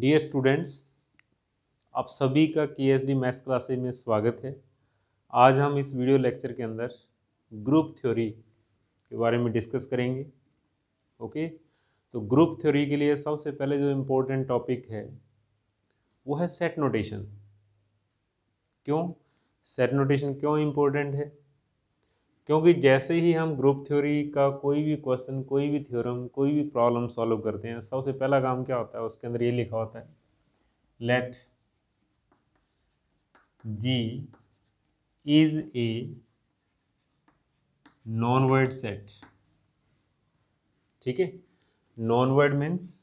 Dear students आप सभी का के एस डी मैथ्स क्लासेज में स्वागत है आज हम इस वीडियो लेक्चर के अंदर ग्रुप थ्योरी के बारे में डिस्कस करेंगे ओके तो ग्रुप थ्योरी के लिए सबसे पहले जो इम्पोर्टेंट टॉपिक है वो है सेट नोटेशन क्यों सेट नोटेशन क्यों इम्पोर्टेंट है क्योंकि जैसे ही हम ग्रुप थ्योरी का कोई भी क्वेश्चन कोई भी थ्योरम कोई भी प्रॉब्लम सॉल्व करते हैं सबसे पहला काम क्या होता है उसके अंदर ये लिखा होता है let G is a non word set ठीक है non word means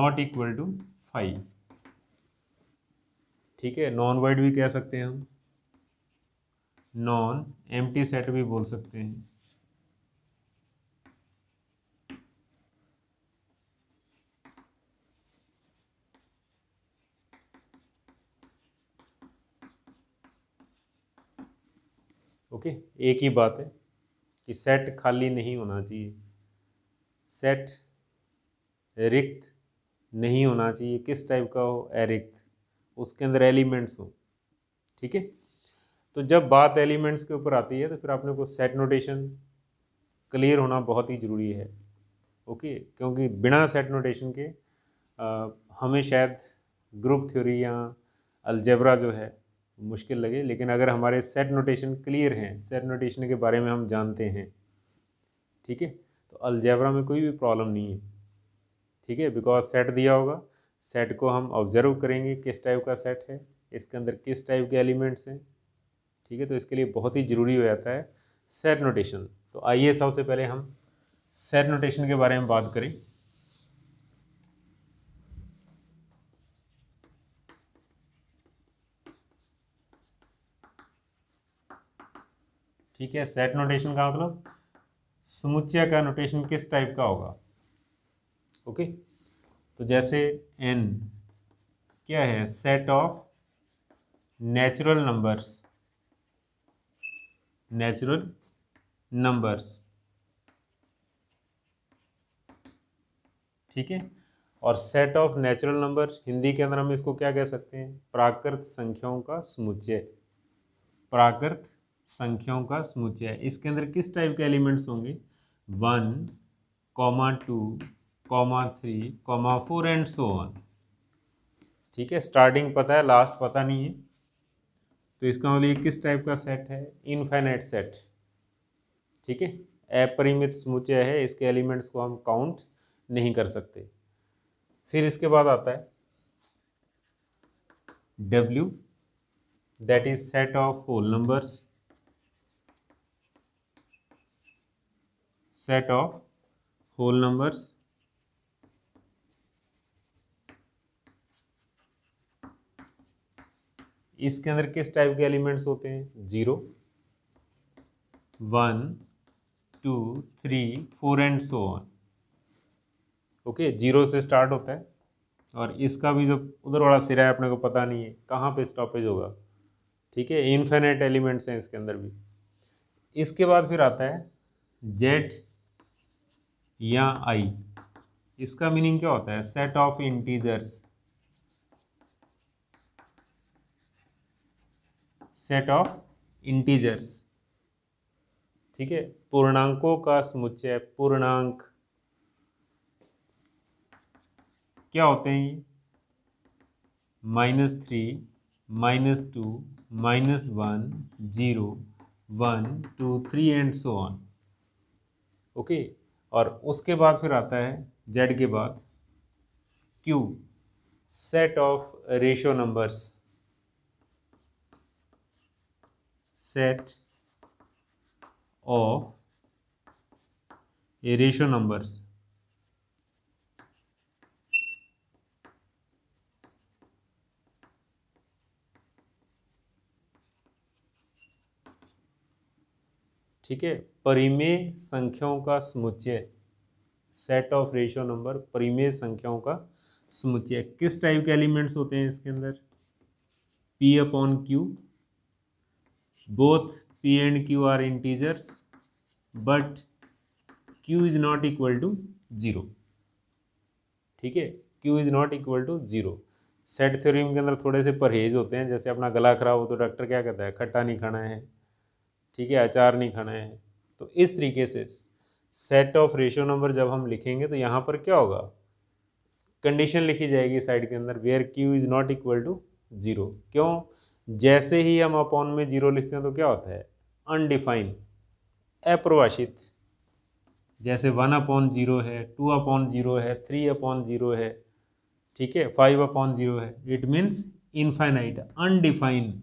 not equal to five ठीक है नॉन वर्ड भी कह सकते हैं हम नॉन एम्प्टी सेट भी बोल सकते हैं ओके okay? एक ही बात है कि सेट खाली नहीं होना चाहिए सेट रिक्त नहीं होना चाहिए किस टाइप का हो एरिक्त उसके अंदर एलिमेंट्स हो ठीक है तो जब बात एलिमेंट्स के ऊपर आती है तो फिर आपने को सेट नोटेशन क्लियर होना बहुत ही ज़रूरी है ओके क्योंकि बिना सेट नोटेशन के आ, हमें शायद ग्रुप थ्योरी या अलजेबरा जो है मुश्किल लगे लेकिन अगर हमारे सेट नोटेशन क्लियर हैं सेट नोटेशन के बारे में हम जानते हैं ठीक है तो अलजेबरा में कोई भी प्रॉब्लम नहीं है ठीक है बिकॉज सेट दिया होगा सेट को हम ऑब्जर्व करेंगे किस टाइप का सेट है इसके अंदर किस टाइप के एलिमेंट्स हैं ठीक है तो इसके लिए बहुत ही ज़रूरी हो जाता है सेट नोटेशन तो आइए सबसे पहले हम सेट नोटेशन के बारे में बात करें ठीक है सेट नोटेशन का मतलब समुच्चय का नोटेशन किस टाइप का होगा ओके तो जैसे एन क्या है set of natural numbers natural numbers ठीक है और set of natural number Hindi के अंदर हम इसको क्या कह सकते हैं प्राकृत संख्याओं का समुच्चय प्राकृत संख्याओं का समुच्चय इसके अंदर किस टाइप के एलिमेंट्स होंगे one comma two comma three comma four and so on ठीक है स्टार्टिंग पता है लास्ट पता नहीं है तो इसका मतलब ये किस टाइप का सेट है इनफाइनाइट सेट ठीक है अपरिमित समुचय है इसके एलिमेंट्स को हम काउंट नहीं कर सकते फिर इसके बाद आता है W that is set of whole numbers set of whole numbers इसके अंदर किस टाइप के एलिमेंट्स होते हैं zero one two three four and so one okay zero से स्टार्ट होता है और इसका भी जो उधर वाला सिरा है अपने को पता नहीं है कहाँ पे स्टॉपेज होगा ठीक है इन्फेनेट एलिमेंट्स हैं इसके अंदर भी इसके बाद फिर आता है जेड या आई इसका मीनिंग क्या होता है set of integers set of integers ठीक है पूर्णांकों का समुच्चय पूर्णांक क्या होते हैं ये minus three minus two minus one zero one two three and so on okay और उसके बाद फिर आता है जेड के बाद Q set of ratio numbers set of a ratio numbers ठीक है परिमेय संख्याओं का समुच्चय सेट ऑफ रेशियो नंबर परिमेय संख्याओं का समुच्चय किस टाइप के एलिमेंट्स होते हैं इसके अंदर P upon Q both p and q are integers but q is not equal to zero ठीक है q is not equal to zero set theorem के अंदर थोड़े से परहेज होते हैं जैसे अपना गला खराब हो तो डॉक्टर क्या कहता है खट्टा नहीं खाना है ठीक है अचार नहीं खाना है तो इस तरीके से सेट ऑफ रेशो नंबर जब हम लिखेंगे तो यहाँ पर क्या होगा कंडीशन लिखी जाएगी साइड के अंदर where q is not equal to zero क्यों जैसे ही हम अपॉन में जीरो लिखते हैं तो क्या होता है अनडिफाइन अप्रवाशित जैसे वन अपॉन जीरो है टू अपॉन जीरो है थ्री अपॉन जीरो है ठीक है फाइव अपॉन जीरो है इट मीन्स इनफाइनाइट अनडिफाइंड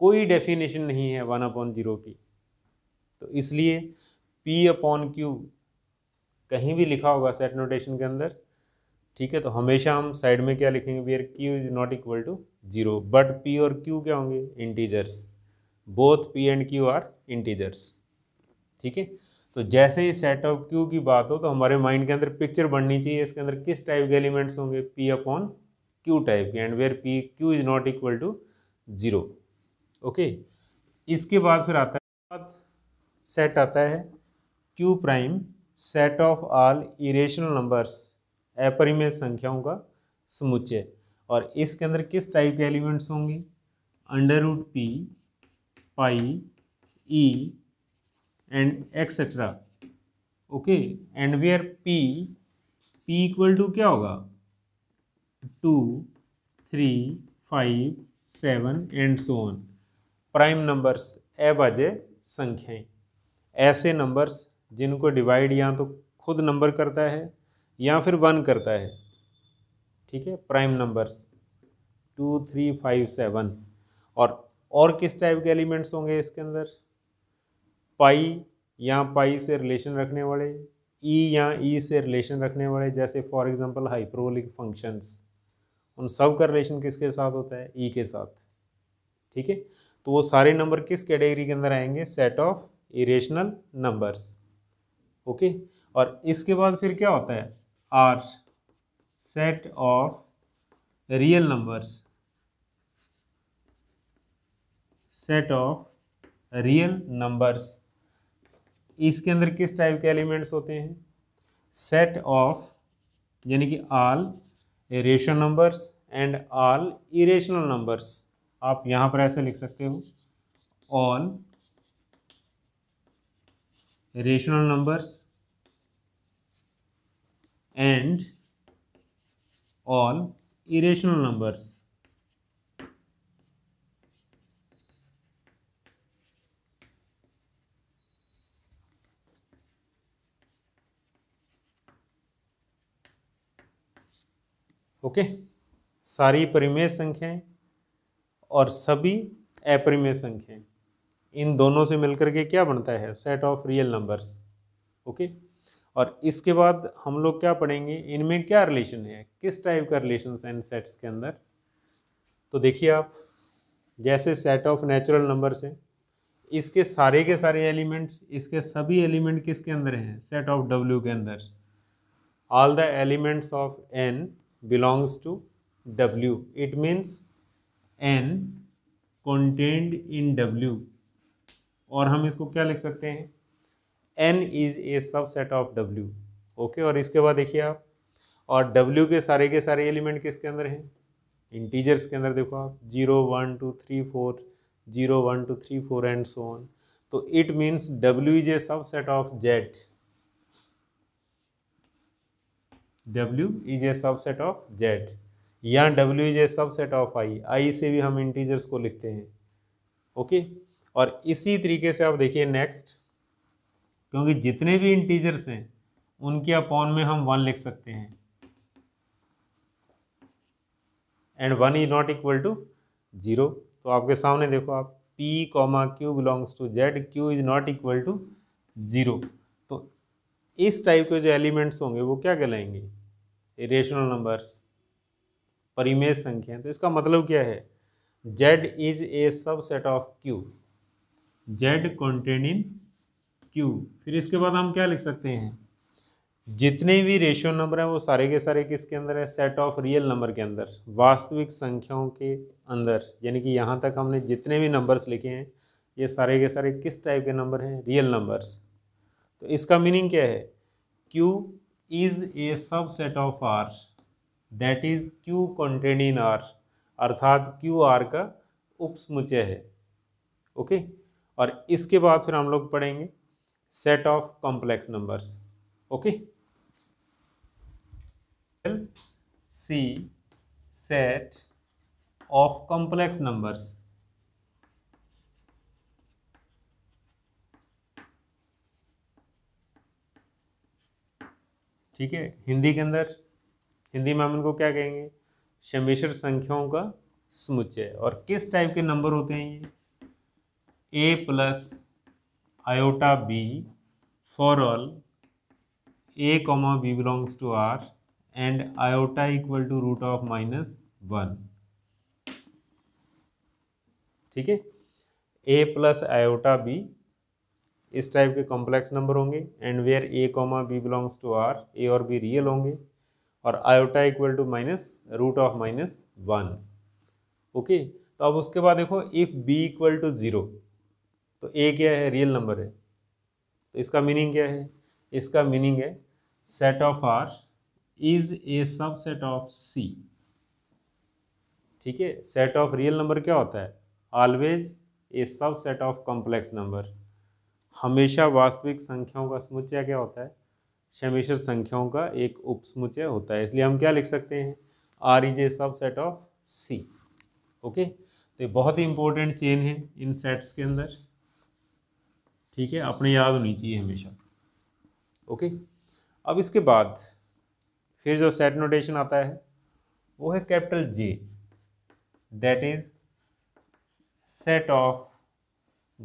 कोई डेफिनेशन नहीं है वन अपॉन जीरो की तो इसलिए पी अपॉन क्यू कहीं भी लिखा होगा सेट नोटेशन के अंदर ठीक है तो हमेशा हम साइड में क्या लिखेंगे where Q is not equal to zero but P और क्यू क्या होंगे integers both P and Q are integers ठीक है तो जैसे ही सेट ऑफ क्यू की बात हो तो हमारे माइंड के अंदर पिक्चर बननी चाहिए इसके अंदर किस टाइप के एलिमेंट्स होंगे पी अपॉन क्यू टाइप के and where P Q is not equal to zero okay इसके बाद फिर आता है सेट आता है Q prime set of all irrational numbers अपरिमेय संख्याओं का समुच्चय और इसके अंदर किस टाइप के एलिमेंट्स होंगे under root P pi E and etcetera okay and we are P P equal to क्या होगा two three five seven and so on prime numbers एबाजे संख्याएं ऐसे नंबर्स जिनको डिवाइड या तो खुद नंबर करता है या फिर वन करता है ठीक है prime numbers two three five seven और और किस टाइप के एलिमेंट्स होंगे इसके अंदर पाई या पाई से रिलेशन रखने वाले ई e या ई e से रिलेशन रखने वाले जैसे फॉर एग्जांपल हाइपरबोलिक फंक्शंस उन सब का रिलेशन किसके साथ होता है ई e के साथ ठीक है तो वो सारे नंबर किस कैटेगरी के अंदर आएंगे set of irrational numbers okay और इसके बाद फिर क्या होता है R set of real numbers set of real numbers इसके अंदर किस टाइप के एलिमेंट्स होते हैं सेट ऑफ यानी कि all rational numbers and all irrational numbers आप यहाँ पर ऐसे लिख सकते हो all rational numbers and all irrational numbers. Okay सारी परिमेय संख्याएं और सभी अपरिमेय संख्याएं इन दोनों से मिलकर के क्या बनता है set of real numbers okay okay? और इसके बाद हम लोग क्या पढ़ेंगे इनमें क्या रिलेशन है किस टाइप का रिलेशन है इन सेट्स के अंदर तो देखिए आप जैसे सेट ऑफ नेचुरल नंबर्स हैं इसके सारे के सारे एलिमेंट्स इसके सभी एलिमेंट किसके अंदर हैं सेट ऑफ डब्ल्यू के अंदर all the elements of N belongs to W it means N contained in W और हम इसको क्या लिख सकते हैं N is a subset of W okay और इसके बाद देखिए आप और डब्ल्यू के सारे के सारे एलिमेंट किसके अंदर हैं इंटीजर्स के अंदर देखो आप zero one two three four zero one two three four and so on तो it means W is a subset of Z W is a subset of Z या W is a subset of I I से भी हम integers को लिखते हैं okay और इसी तरीके से आप देखिए नेक्स्ट क्योंकि जितने भी इंटीजर्स हैं उनके अपॉन में हम वन लिख सकते हैं and one is not equal to zero तो आपके सामने देखो आप P comma Q belongs to Z Q is not equal to zero तो इस टाइप के जो एलिमेंट्स होंगे वो क्या कहलाएंगे रेशनल नंबर्स परिमेय संख्या तो इसका मतलब क्या है Z is a subset of Q Z contain in Q फिर इसके बाद हम क्या लिख सकते हैं जितने भी रेशियो नंबर हैं वो सारे के सारे किसके अंदर है सेट ऑफ रियल नंबर के अंदर वास्तविक संख्याओं के अंदर यानी कि यहाँ तक हमने जितने भी नंबर्स लिखे हैं ये सारे के सारे किस टाइप के नंबर हैं रियल नंबर्स तो इसका मीनिंग क्या है Q is a subset of R that is Q contain in R अर्थात क्यू आर का उपसमुचय है ओके और इसके बाद फिर हम लोग पढ़ेंगे set of complex numbers okay C set of complex numbers ठीक है हिंदी के अंदर हिंदी में हम इनको क्या कहेंगे शमिश्र संख्याओं का समुच्चय और किस टाइप के नंबर होते हैं ये A plus iota B for all A comma B belongs to R and iota equal to root of minus one ठीक है ए प्लस आयोटा बी इस टाइप के कॉम्प्लेक्स नंबर होंगे and where A comma B belongs to R A और B real होंगे और iota equal to minus root of minus one okay तो अब उसके बाद देखो if B equal to zero तो ए क्या है रियल नंबर है तो इसका मीनिंग क्या है इसका मीनिंग है set of R is a subset of सी ठीक है सेट ऑफ रियल नंबर क्या होता है always a subset of complex number हमेशा वास्तविक संख्याओं का समुच्चय क्या होता है शमेश्वर संख्याओं का एक उपसमुचय होता है इसलिए हम क्या लिख सकते हैं are is a subset of C okay तो बहुत ही इंपॉर्टेंट चेन है इन सेट्स के अंदर ठीक है अपने याद होनी चाहिए हमेशा ओके अब इसके बाद फिर जो सेट नोटेशन आता है वो है capital J that is set of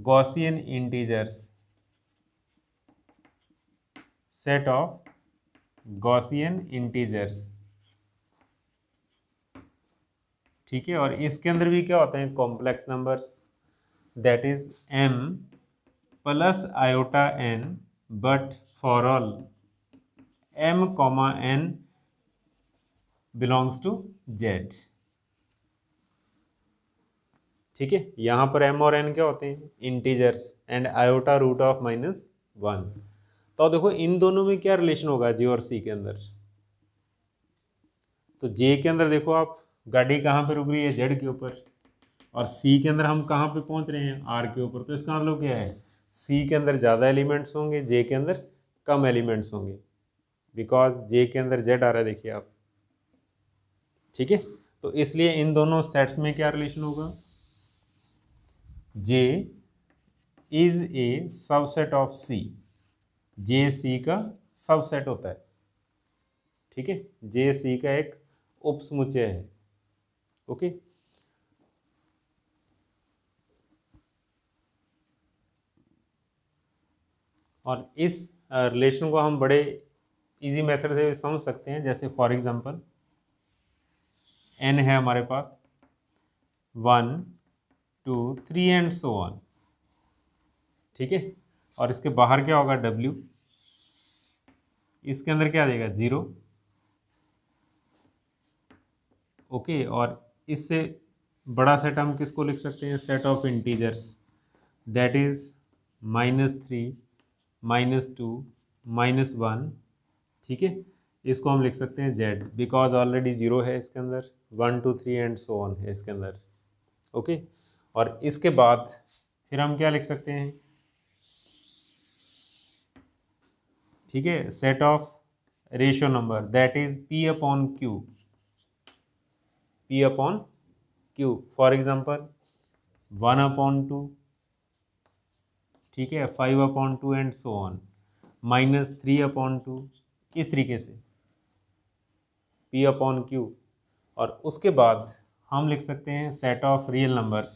Gaussian integers set of Gaussian integers ठीक है और इसके अंदर भी क्या होते हैं complex numbers that is M plus iota N but for all M comma N belongs to Z ठीक है यहां पर एम और एन क्या होते हैं integers and iota root of minus one तो देखो इन दोनों में क्या रिलेशन होगा जे और सी के अंदर तो जे के अंदर देखो आप गाड़ी कहां पर रुक रही है जेड के ऊपर और सी के अंदर हम कहां पे पहुंच रहे हैं आर के ऊपर तो इसका मतलब क्या है सी के अंदर ज़्यादा एलिमेंट्स होंगे जे के अंदर कम एलिमेंट्स होंगे बिकॉज जे के अंदर जेड आ रहा है देखिए आप ठीक है तो इसलिए इन दोनों सेट्स में क्या रिलेशन होगा J is a subset of C J C का सबसेट होता है ठीक है जे सी का एक उपसमुचय है ओके और इस रिलेशन को हम बड़े इजी मेथड से समझ सकते हैं जैसे फॉर एग्जांपल एन है हमारे पास one two three and so on ठीक है और इसके बाहर क्या होगा डब्ल्यू इसके अंदर क्या देगा ज़ीरो ओके और इससे बड़ा सेट हम किसको लिख सकते हैं set of integers that is minus three minus two minus one ठीक है इसको हम लिख सकते हैं जेड बिकॉज ऑलरेडी ज़ीरो है इसके अंदर one two three and so on है इसके अंदर ओके और इसके बाद फिर हम क्या लिख सकते हैं ठीक है set of ratio number that is P upon Q P upon Q for example one upon two ठीक है five upon two and so on minus three upon two इस तरीके से पी अपॉन क्यू और उसके बाद हम लिख सकते हैं सेट ऑफ रियल नंबर्स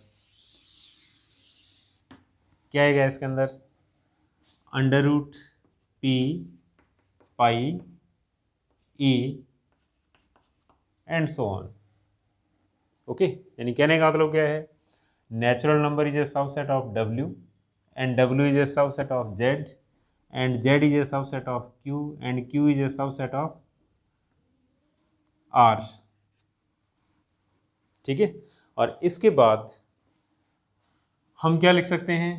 क्या आएगा इसके अंदर under root P pi E and so on okay यानी कहने का मतलब क्या है natural number is a subset of W and W is a subset of Z and Z is a subset of Q and Q is a subset of R ठीक है और इसके बाद हम क्या लिख सकते हैं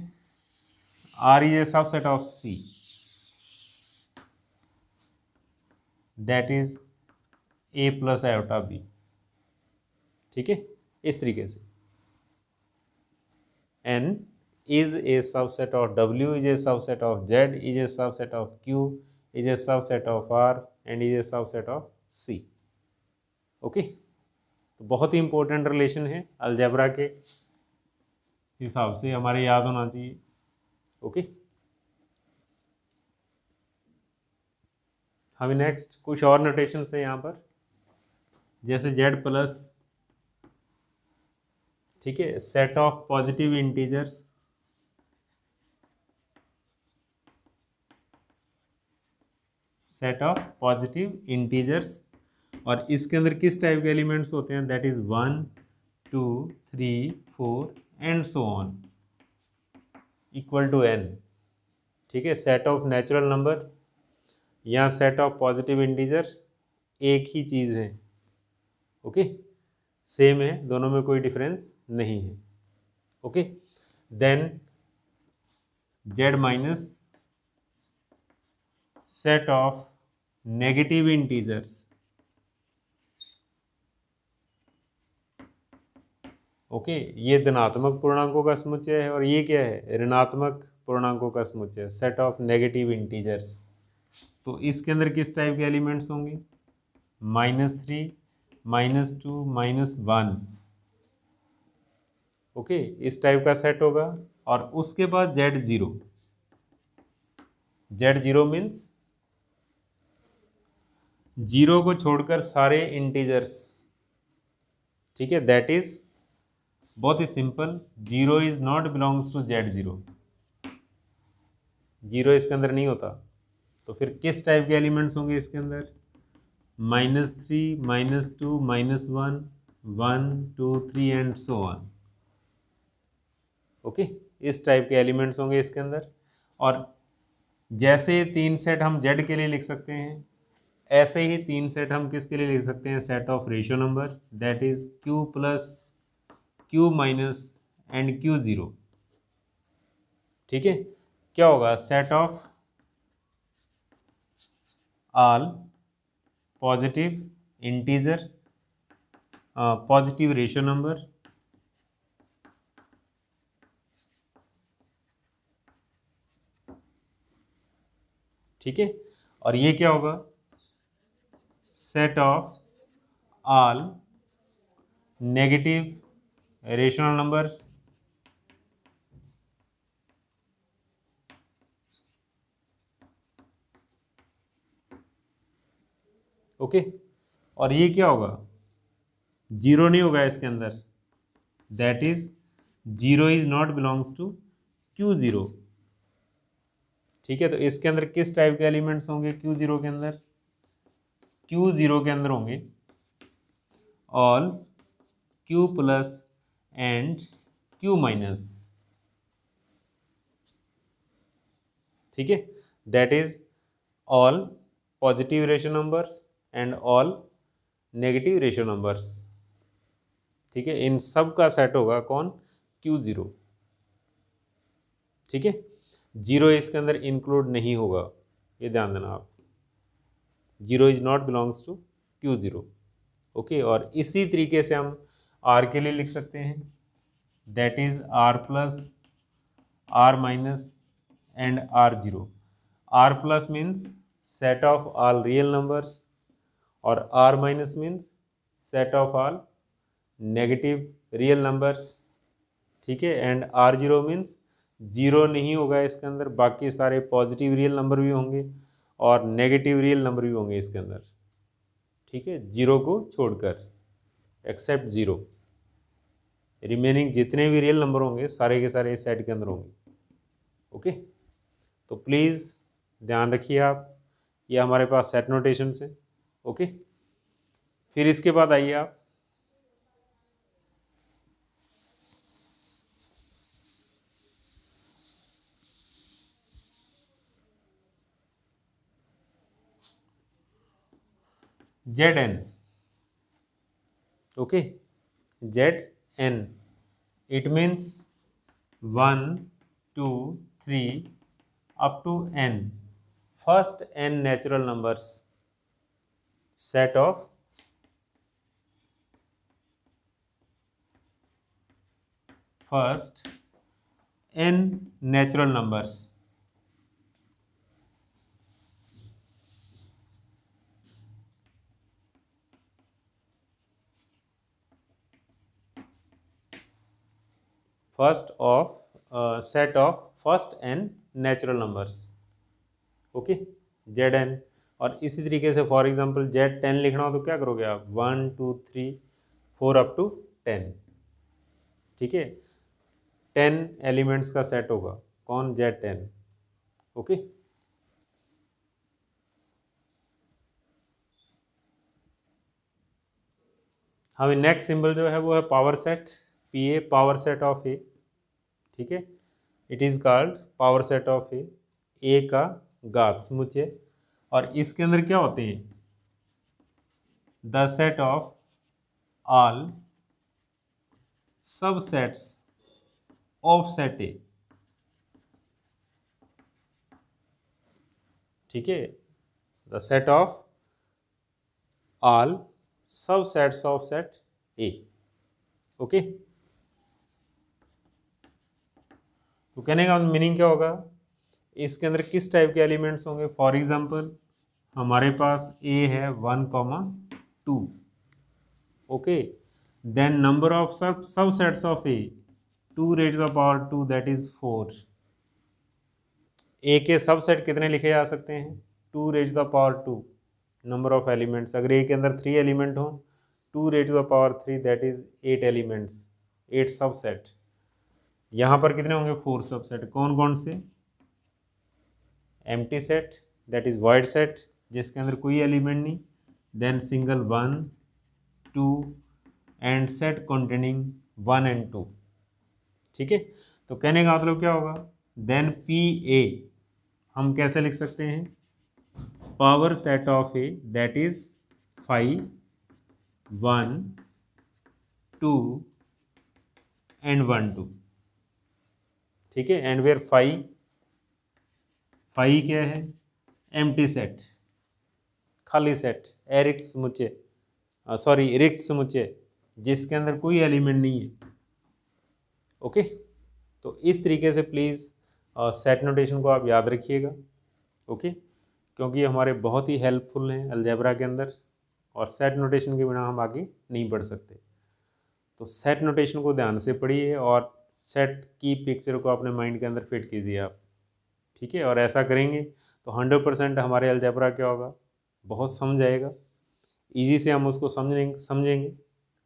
R is a subset of C that is A plus iota B ठीक है इस तरीके से and is a subset of W, is a subset of Z, is a subset of Q, is a subset of R and is a subset of C. Okay okay? तो बहुत ही important relation है algebra के हिसाब से हमारे याद होना चाहिए ओके हमें नेक्स्ट कुछ और नोटेशन है यहाँ पर जैसे जेड प्लस ठीक है set of positive integers set of positive integers और इसके अंदर किस टाइप के एलिमेंट्स होते हैं that is one two three four and so on equal to n ठीक है सेट ऑफ नेचुरल नंबर या सेट ऑफ पॉजिटिव इंटीजर्स एक ही चीज़ है ओके सेम है दोनों में कोई डिफरेंस नहीं है okay then Z minus set of negative integers okay ये धनात्मक पूर्णांकों का समुच्चय है और ये क्या है ऋणात्मक पूर्णांकों का समुच्चय सेट ऑफ नेगेटिव इंटीजर्स तो इसके अंदर किस टाइप के एलिमेंट्स होंगे minus three minus two minus one okay इस टाइप का सेट होगा और उसके बाद Z zero Z zero means zero को छोड़कर सारे इंटीजर्स ठीक है दैट इज बहुत ही simple zero is not belongs to Z zero zero इसके अंदर नहीं होता तो फिर किस टाइप के एलिमेंट्स होंगे इसके अंदर minus three minus two minus one one two three and so one okay इस टाइप के एलिमेंट्स होंगे इसके अंदर और जैसे तीन सेट हम जेड के लिए लिख सकते हैं ऐसे ही तीन सेट हम किसके लिए लिख सकते हैं set of ratio number that is Q plus Q minus and Q zero ठीक है क्या होगा set of all positive integer positive ratio number ठीक है और ये क्या होगा set of all negative rational numbers okay और ये क्या होगा जीरो नहीं होगा इसके अंदर that is zero is not belongs to Q zero ठीक है तो इसके अंदर किस टाइप के एलिमेंट्स होंगे क्यू जीरो के अंदर क्यू ज़ीरो के अंदर होंगे all Q plus and Q minus ठीक है that is all positive ratio numbers and all negative ratio numbers ठीक है इन सब का सेट होगा कौन क्यू ज़ीरो ठीक है जीरो इसके अंदर इंक्लूड नहीं होगा ये ध्यान देना आप zero is not belongs to Q zero okay और इसी तरीके से हम आर के लिए लिख सकते हैं that is R plus R minus and R zero R plus means set of all real numbers और R minus means set of all negative real numbers ठीक है and R zero means zero नहीं होगा इसके अंदर बाकी सारे positive real number भी होंगे और नेगेटिव रियल नंबर भी होंगे इसके अंदर ठीक है जीरो को छोड़कर एक्सेप्ट जीरो रिमेनिंग जितने भी रियल नंबर होंगे सारे के सारे इस सेट के अंदर होंगे ओके तो प्लीज़ ध्यान रखिए आप ये हमारे पास सेट नोटेशन से ओके फिर इसके बाद आइए आप Z n okay Z n it means one two three up to n first n natural numbers set of first n natural numbers first of uh, set of first n natural numbers okay Z n और इसी तरीके से for example Z ten लिखना हो तो क्या करोगे आप one two three four up to ten ठीक है टेन एलिमेंट्स का सेट होगा कौन जेड टेन ओके हमें नेक्स्ट सिंबल जो है वो है power set P A power set of A ठीक है it is called power set of A A का गात समुचे और इसके अंदर क्या होते हैं the set of all sets of set A ठीक है the set of all sets of set A okay तो कहने का मीनिंग क्या होगा इसके अंदर किस टाइप के एलिमेंट्स होंगे फॉर एग्जाम्पल हमारे पास ए है one comma two okay then number of sub subsets of A two raised the power two that is four A के सब सेट कितने लिखे जा सकते हैं two raised the power two number of elements अगर A के अंदर three element हों two raised the power three that is eight elements eight subsets यहाँ पर कितने होंगे फोर सबसेट कौन कौन से empty set that is void set जिसके अंदर कोई एलिमेंट नहीं then single one two and set containing one and two ठीक है तो कहने का मतलब क्या होगा देन पी ए हम कैसे लिख सकते हैं power set of A that is phi one two and one two ठीक है एंड वेयर फाई फाई क्या है एम सेट खाली सेट एरिक समुचे सॉरी रिक्त समुचे जिसके अंदर कोई एलिमेंट नहीं है ओके तो इस तरीके से प्लीज़ सेट नोटेशन को आप याद रखिएगा ओके क्योंकि ये हमारे बहुत ही हेल्पफुल हैं अलजेब्रा के अंदर और सेट नोटेशन के बिना हम आगे नहीं बढ़ सकते तो सेट नोटेशन को ध्यान से पढ़िए और सेट की पिक्चर को अपने माइंड के अंदर फिट कीजिए आप ठीक है और ऐसा करेंगे तो हंड्रेड परसेंट हमारे अलजेब्रा क्या होगा बहुत समझ आएगा ईजी से हम उसको समझेंगे समझेंगे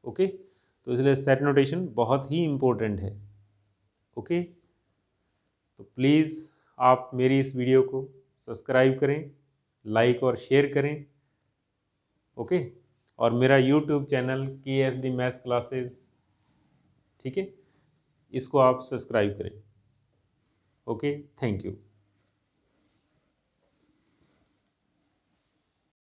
ओके तो इसलिए सेट नोटेशन बहुत ही इम्पोर्टेंट है ओके तो प्लीज़ आप मेरी इस वीडियो को सब्सक्राइब करें लाइक और शेयर करें ओके और मेरा YouTube channel K S D math classes ठीक है इसको आप सब्सक्राइब करें ओके थैंक यू